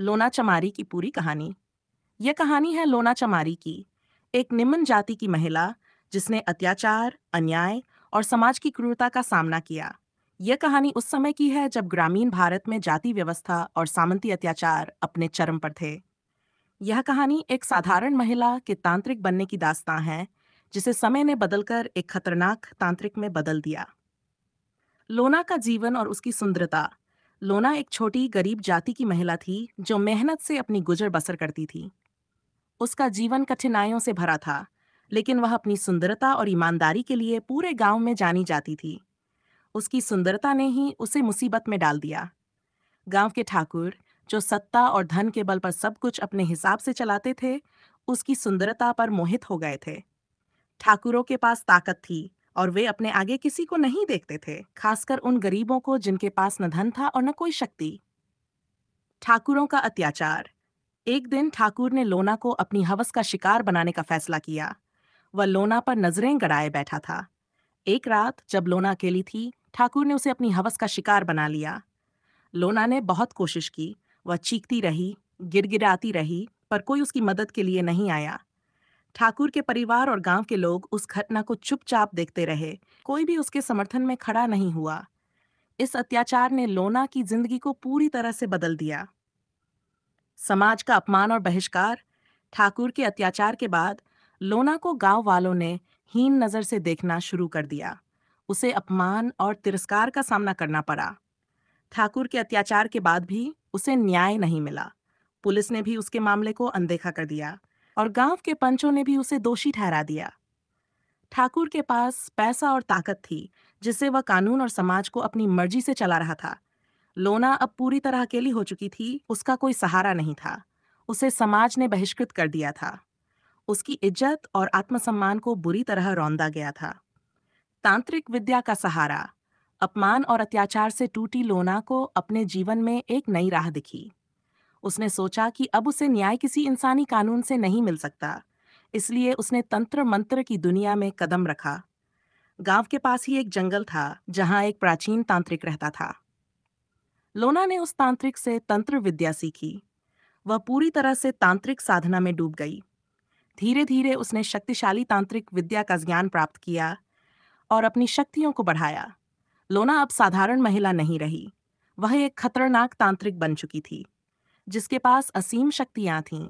लोना चमारी की पूरी कहानी यह कहानी है लोना चमारी की एक निम्न जाति की महिला जिसने अत्याचार अन्याय और समाज की क्रूरता का सामना किया यह कहानी उस समय की है जब ग्रामीण भारत में जाति व्यवस्था और सामंती अत्याचार अपने चरम पर थे यह कहानी एक साधारण महिला के तांत्रिक बनने की दास्तां है जिसे समय ने बदलकर एक खतरनाक तांत्रिक में बदल दिया लोना का जीवन और उसकी सुंदरता लोना एक छोटी गरीब जाति की महिला थी जो मेहनत से अपनी गुजर बसर करती थी उसका जीवन कठिनाइयों से भरा था लेकिन वह अपनी सुंदरता और ईमानदारी के लिए पूरे गांव में जानी जाती थी उसकी सुंदरता ने ही उसे मुसीबत में डाल दिया गांव के ठाकुर जो सत्ता और धन के बल पर सब कुछ अपने हिसाब से चलाते थे उसकी सुंदरता पर मोहित हो गए थे ठाकुरों के पास ताकत थी और वे अपने आगे किसी को नहीं देखते थे खासकर उन गरीबों को जिनके पास न धन था और न कोई शक्ति ठाकुरों का अत्याचार एक दिन ठाकुर ने लोना को अपनी हवस का शिकार बनाने का फैसला किया वह लोना पर नजरें गड़ाए बैठा था एक रात जब लोना अकेली थी ठाकुर ने उसे अपनी हवस का शिकार बना लिया लोना ने बहुत कोशिश की वह चीखती रही गिड़गिड़ाती रही पर कोई उसकी मदद के लिए नहीं आया ठाकुर के परिवार और गांव के लोग उस घटना को चुपचाप देखते रहे कोई भी उसके समर्थन में खड़ा नहीं हुआ इस अत्याचार ने लोना की जिंदगी को पूरी तरह से बदल दिया समाज का अपमान और बहिष्कार ठाकुर के अत्याचार के बाद लोना को गांव वालों ने हीन नजर से देखना शुरू कर दिया उसे अपमान और तिरस्कार का सामना करना पड़ा ठाकुर के अत्याचार के बाद भी उसे न्याय नहीं मिला पुलिस ने भी उसके मामले को अनदेखा कर दिया और गांव के पंचों ने भी उसे दोषी ठहरा दिया ठाकुर के पास पैसा और ताकत थी जिससे वह कानून और समाज को अपनी मर्जी से चला रहा था लोना अब पूरी तरह अकेली हो चुकी थी उसका कोई सहारा नहीं था उसे समाज ने बहिष्कृत कर दिया था उसकी इज्जत और आत्मसम्मान को बुरी तरह रौंदा गया था तांत्रिक विद्या का सहारा अपमान और अत्याचार से टूटी लोना को अपने जीवन में एक नई राह दिखी उसने सोचा कि अब उसे न्याय किसी इंसानी कानून से नहीं मिल सकता इसलिए उसने तंत्र मंत्र की दुनिया में कदम रखा गांव के पास ही एक जंगल था जहां एक प्राचीन तांत्रिक रहता था लोना ने उस तांत्रिक से तंत्र विद्या सीखी वह पूरी तरह से तांत्रिक साधना में डूब गई धीरे धीरे उसने शक्तिशाली तांत्रिक विद्या का ज्ञान प्राप्त किया और अपनी शक्तियों को बढ़ाया लोना अब साधारण महिला नहीं रही वह एक खतरनाक तांत्रिक बन चुकी थी जिसके पास असीम शक्तियां थीं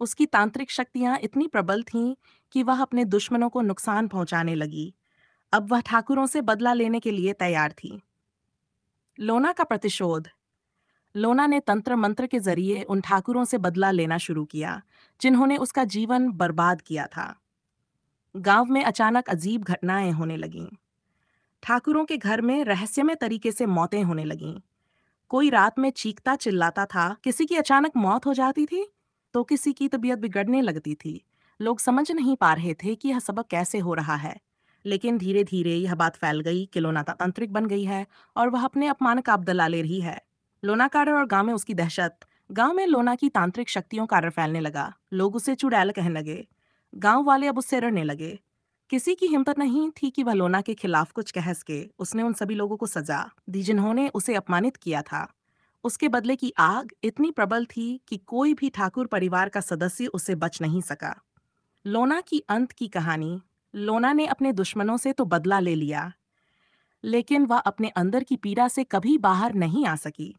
उसकी तांत्रिक शक्तियां इतनी प्रबल थीं कि वह अपने दुश्मनों को नुकसान पहुंचाने लगी अब वह ठाकुरों से बदला लेने के लिए तैयार थी लोना का प्रतिशोध लोना ने तंत्र मंत्र के जरिए उन ठाकुरों से बदला लेना शुरू किया जिन्होंने उसका जीवन बर्बाद किया था गांव में अचानक अजीब घटनाएं होने लगीं ठाकुरों के घर में रहस्यमय तरीके से मौतें होने लगीं कोई रात में चीखता चिल्लाता था किसी की अचानक मौत हो जाती थी तो किसी की तबीयत बिगड़ने लगती थी लोग समझ नहीं पा रहे थे कि यह सबक कैसे हो रहा है लेकिन धीरे धीरे यह बात फैल गई कि लोना तांत्रिक बन गई है और वह अपने अपमान का अब्दला ले रही है लोना काडर और गांव में उसकी दहशत गांव में लोना की तांत्रिक शक्तियों का डर फैलने लगा लोग उसे चुड़ैल कहने लगे गांव वाले अब उससे रड़ने लगे किसी की हिम्मत नहीं थी कि वह लोना के खिलाफ कुछ कह सके उसने उन सभी लोगों को सजा दी जिन्होंने उसे अपमानित किया था उसके बदले की आग इतनी प्रबल थी कि कोई भी ठाकुर परिवार का सदस्य उसे बच नहीं सका लोना की अंत की कहानी लोना ने अपने दुश्मनों से तो बदला ले लिया लेकिन वह अपने अंदर की पीड़ा से कभी बाहर नहीं आ सकी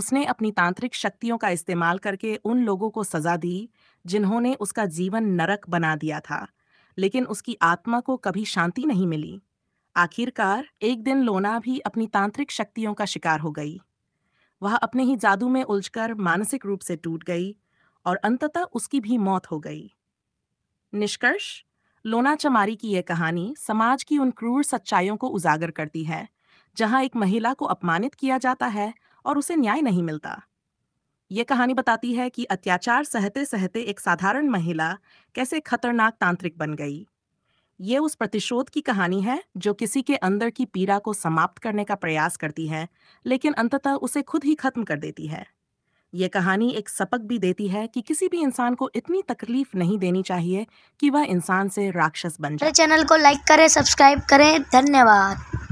उसने अपनी तांत्रिक शक्तियों का इस्तेमाल करके उन लोगों को सजा दी जिन्होंने उसका जीवन नरक बना दिया था लेकिन उसकी आत्मा को कभी शांति नहीं मिली आखिरकार एक दिन लोना भी अपनी तांत्रिक शक्तियों का शिकार हो गई वह अपने ही जादू में उलझकर मानसिक रूप से टूट गई और अंततः उसकी भी मौत हो गई निष्कर्ष लोना चमारी की यह कहानी समाज की उन क्रूर सच्चाइयों को उजागर करती है जहां एक महिला को अपमानित किया जाता है और उसे न्याय नहीं मिलता ये कहानी बताती है कि अत्याचार सहते सहते एक साधारण महिला कैसे खतरनाक तांत्रिक बन गई ये उस प्रतिशोध की कहानी है जो किसी के अंदर की पीड़ा को समाप्त करने का प्रयास करती है लेकिन अंततः उसे खुद ही खत्म कर देती है ये कहानी एक सबक भी देती है कि किसी भी इंसान को इतनी तकलीफ नहीं देनी चाहिए कि वह इंसान से राक्षस बन जाए चैनल को लाइक करें सब्सक्राइब करें धन्यवाद